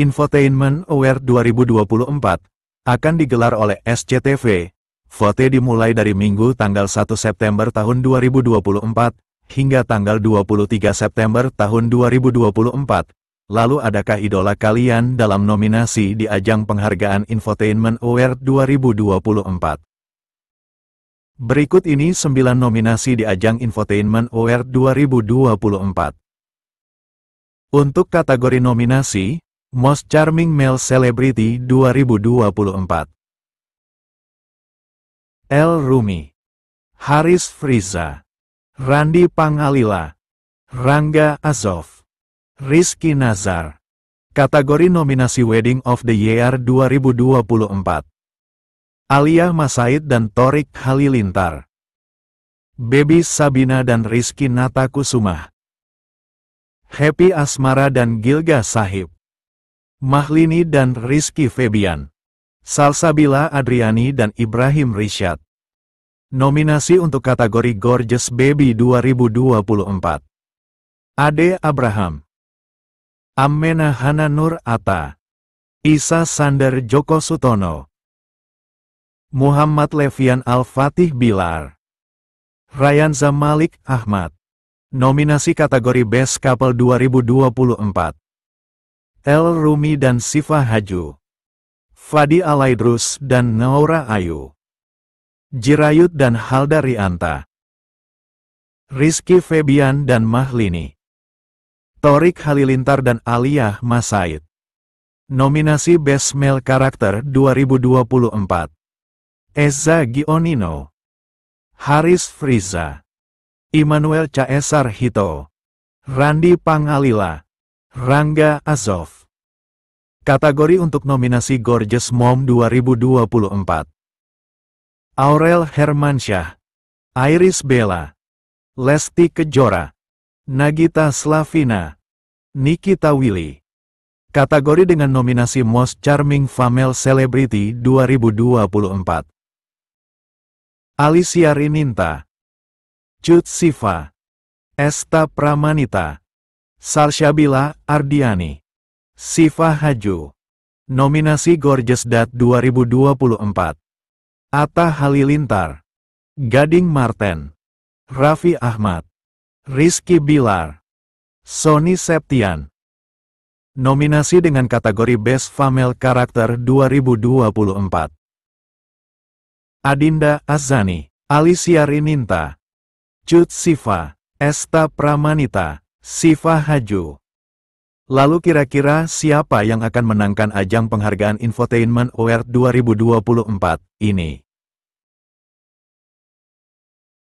Infotainment Aware 2024 akan digelar oleh SCTV. Vote dimulai dari Minggu tanggal 1 September tahun 2024 hingga tanggal 23 September tahun 2024. Lalu adakah idola kalian dalam nominasi di ajang penghargaan Infotainment Aware 2024? Berikut ini 9 nominasi di ajang Infotainment Aware 2024. Untuk kategori nominasi, Most Charming Male Celebrity 2024 El Rumi Haris Friza Randi Pangalila Rangga Azov Rizky Nazar Kategori nominasi Wedding of the Year 2024 Alia Masaid dan Torik Halilintar Baby Sabina dan Rizky Natakusumah Happy Asmara dan Gilga Sahib Mahlini dan Rizky Febian. Salsabila Adriani dan Ibrahim Rishad. Nominasi untuk kategori Gorgeous Baby 2024. Ade Abraham. Amena Hana Nur Atta. Isa Sander Joko Sutono. Muhammad Levian Al-Fatih Bilar. Ryan Zamalik Ahmad. Nominasi kategori Best Couple 2024. El Rumi dan Siva Haju. Fadi Alaidrus dan Naura Ayu. Jirayut dan Halda Rianta. Rizky Febian dan Mahlini. Torik Halilintar dan Aliyah Masaid. Nominasi Best Male Character 2024. Eza Gionino. Haris Friza. Immanuel Caesar Hito. Randi Pangalila. Rangga Azov. Kategori untuk nominasi Gorgeous Mom 2024. Aurel Hermansyah, Iris Bella, Lesti Kejora, Nagita Slavina, Nikita Willy. Kategori dengan nominasi Most Charming Female Celebrity 2024. Alicia Rininta, Cut Siva, Esta Pramanita, Sarsyabila Ardiani. Siva Haju. Nominasi Gorgeous Dat 2024. Atta Halilintar. Gading Marten. Raffi Ahmad. Rizky Bilar. Sony Septian. Nominasi dengan kategori Best Female Character 2024. Adinda Azani, Alicia Rininta, Cut Siva, Esta Pramanita, Siva Haju. Lalu kira-kira siapa yang akan menangkan ajang penghargaan Infotainment Award 2024 ini?